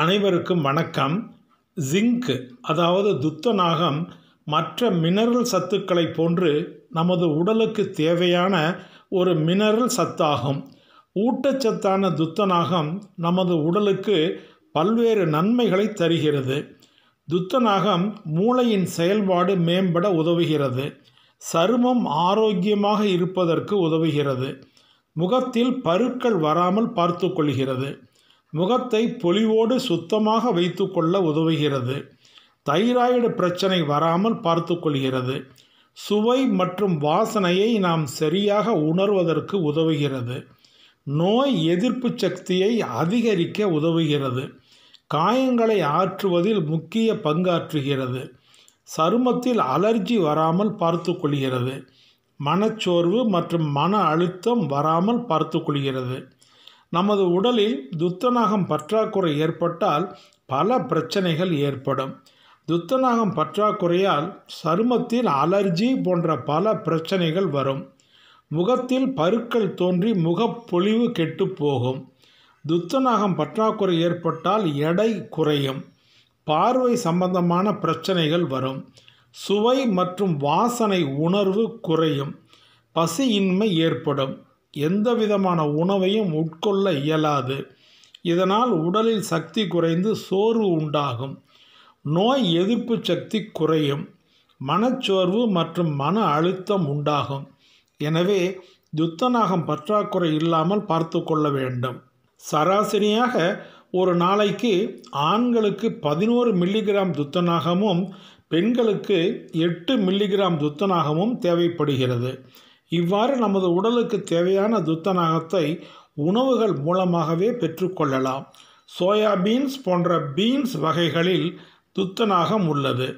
அனைவருக்கும் வணக்கம் ஜிங்க் அதாவது துத்தநாகம் மற்ற மினரல் சத்துக்களை போன்று நமது உடலுக்கு தேவையான ஒரு மினரல் சத்தாகும் ஊட்டச்சத்தான துத்தநாகம் நமது உடலுக்கு பல்வேறு நன்மைகளை தருகிறது துத்தநாகம் மூளையின் செயல்பாடு மேம்பட உதவுகிறது சருமம் ஆரோக்கியமாக இருப்பதற்கு உதவுகிறது முகத்தில் பருக்கள் வராமல் பார்த்து கொள்கிறது முகத்தை பொலிவோடு சுத்தமாக வைத்துக்கொள்ள உதவுகிறது தைராய்டு பிரச்சனை வராமல் பார்த்து கொள்கிறது சுவை மற்றும் வாசனையை நாம் சரியாக உணர்வதற்கு உதவுகிறது நோய் எதிர்ப்பு சக்தியை அதிகரிக்க உதவுகிறது காயங்களை ஆற்றுவதில் முக்கிய பங்காற்றுகிறது சருமத்தில் அலர்ஜி வராமல் பார்த்து கொள்கிறது மனச்சோர்வு மற்றும் மன அழுத்தம் வராமல் பார்த்து கொள்கிறது நமது உடலில் துத்தநாகம் பற்றாக்குறை ஏற்பட்டால் பல பிரச்சனைகள் ஏற்படும் துத்தநாகம் பற்றாக்குறையால் சருமத்தில் அலர்ஜி போன்ற பல பிரச்சனைகள் வரும் முகத்தில் பருக்கள் தோன்றி முகப்பொழிவு கெட்டு போகும் துத்தநாகம் பற்றாக்குறை ஏற்பட்டால் எடை குறையும் பார்வை சம்பந்தமான பிரச்சனைகள் வரும் சுவை மற்றும் வாசனை உணர்வு குறையும் பசியின்மை ஏற்படும் எந்த விதமான உணவையும் உட்கொள்ள இயலாது இதனால் உடலில் சக்தி குறைந்து சோர்வு உண்டாகும் நோய் எதிர்ப்பு சக்தி குறையும் மனச்சோர்வு மற்றும் மன அழுத்தம் உண்டாகும் எனவே துத்தநாகம் பற்றாக்குறை இல்லாமல் பார்த்து கொள்ள வேண்டும் சராசரியாக ஒரு நாளைக்கு ஆண்களுக்கு பதினோரு மில்லிகிராம் துத்தநாகமும் பெண்களுக்கு எட்டு மில்லிகிராம் துத்தநாகமும் தேவைப்படுகிறது இவ்வாறு நமது உடலுக்கு தேவையான துத்தநாகத்தை உணவுகள் மூலமாகவே பெற்றுக்கொள்ளலாம் சோயா பீன்ஸ் போன்ற பீன்ஸ் வகைகளில் துத்தநாகம் உள்ளது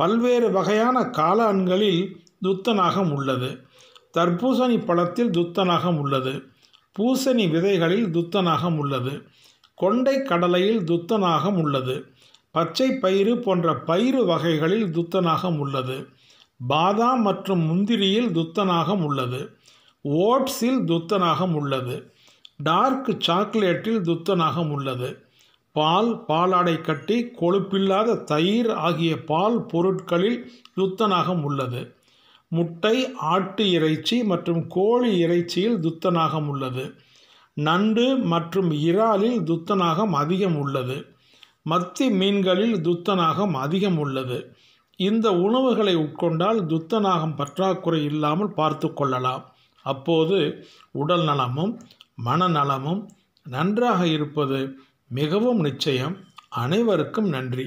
பல்வேறு வகையான காளான்களில் துத்தநாகம் உள்ளது தர்பூசணி பழத்தில் துத்தநாகம் உள்ளது பூசணி விதைகளில் துத்தநாகம் உள்ளது கொண்டை கடலையில் துத்தநாகம் உள்ளது பச்சை பயிறு போன்ற பயிறு வகைகளில் துத்தநாகம் உள்ளது பாதாம் மற்றும் முந்திரியில் துத்தநாகம் உள்ளது ஓட்ஸில் துத்தநாகம் உள்ளது டார்க் சாக்லேட்டில் துத்தநாகம் உள்ளது பால் பாலாடை கட்டி கொழுப்பில்லாத தயிர் ஆகிய பால் பொருட்களில் துத்தநாகம் உள்ளது முட்டை ஆட்டு இறைச்சி மற்றும் கோழி இறைச்சியில் துத்தநாகம் உள்ளது நண்டு மற்றும் இறாலில் துத்தநாகம் அதிகம் உள்ளது மத்தி மீன்களில் துத்தநாகம் அதிகம் உள்ளது இந்த உணவுகளை உட்கொண்டால் துத்தநாகம் பற்றாக்குறை இல்லாமல் பார்த்து கொள்ளலாம் அப்போது உடல் நலமும் மனநலமும் நன்றாக இருப்பது மிகவும் நிச்சயம் அனைவருக்கும் நன்றி